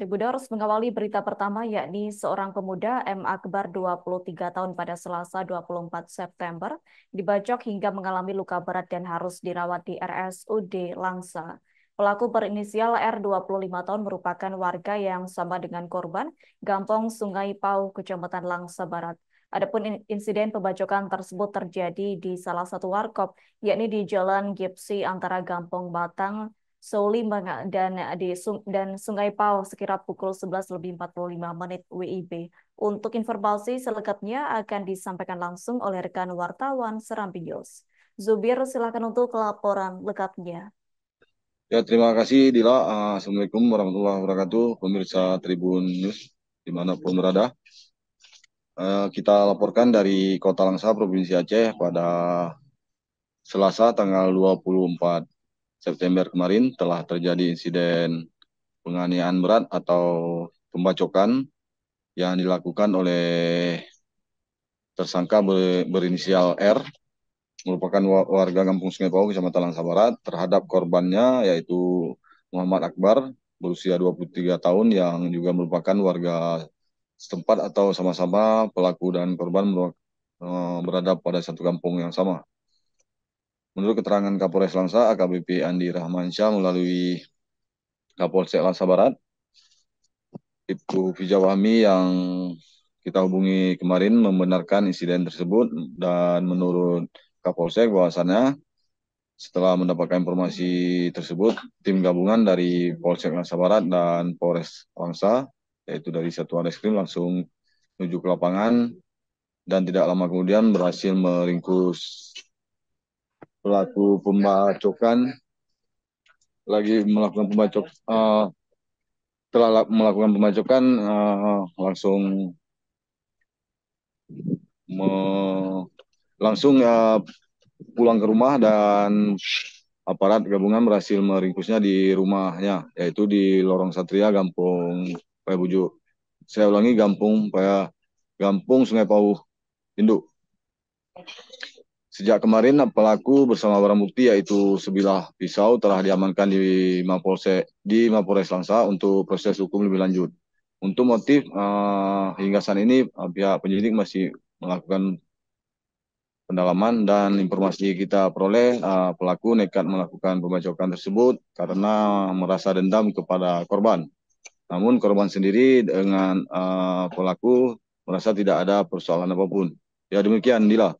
Tribunal harus mengawali berita pertama yakni seorang pemuda M. Akbar 23 tahun pada Selasa 24 September dibacok hingga mengalami luka berat dan harus dirawat di RSUD Langsa. Pelaku berinisial R 25 tahun merupakan warga yang sama dengan korban Gampong Sungai Pau, Kecamatan Langsa Barat. Adapun insiden pembacokan tersebut terjadi di salah satu warkop, yakni di Jalan Gipsi antara Gampong Batang Solimbang dan eh, di dan Sungai Pau sekira pukul 11 lebih 45 menit WIB. Untuk informasi selengkapnya akan disampaikan langsung oleh rekan wartawan Serambi News. Zubir, silakan untuk laporan lengkapnya. Ya, terima kasih Dila. Eh, Assalamualaikum warahmatullahi wabarakatuh. Pemirsa Tribun News dimanapun berada. Eh, kita laporkan dari Kota Langsa, Provinsi Aceh pada Selasa tanggal 24 September kemarin telah terjadi insiden penganiayaan berat atau pembacokan yang dilakukan oleh tersangka ber, berinisial R merupakan warga Kampung Sungai Pau Kecamatan Langsa Barat terhadap korbannya yaitu Muhammad Akbar berusia 23 tahun yang juga merupakan warga setempat atau sama-sama pelaku dan korban eh, berada pada satu kampung yang sama. Menurut keterangan Kapolres Langsa AKBP Andi Rahmansyah melalui Kapolsek Langsa Barat, Ibu Fijawami yang kita hubungi kemarin membenarkan insiden tersebut dan menurut Kapolsek bahwasannya setelah mendapatkan informasi tersebut, tim gabungan dari Polsek Langsa Barat dan Polres Langsa, yaitu dari Satuan Reskrim langsung menuju ke lapangan dan tidak lama kemudian berhasil meringkus pelaku pembacokan lagi melakukan pembacok uh, telah melakukan pembacokan uh, langsung me, langsung uh, pulang ke rumah dan aparat gabungan berhasil meringkusnya di rumahnya yaitu di Lorong Satria Gampung Payabuju. Saya ulangi Gampung Paya Gampung Sungai Pauh Induk. Sejak kemarin pelaku bersama barang bukti yaitu sebilah pisau telah diamankan di Mapolsek di Mapolres Langsa untuk proses hukum lebih lanjut. Untuk motif uh, eh, hingga saat ini uh, pihak penyidik masih melakukan pendalaman dan informasi kita peroleh uh, pelaku nekat melakukan pembacokan tersebut karena merasa dendam kepada korban. Namun korban sendiri dengan uh, pelaku merasa tidak ada persoalan apapun. Ya demikian Dila.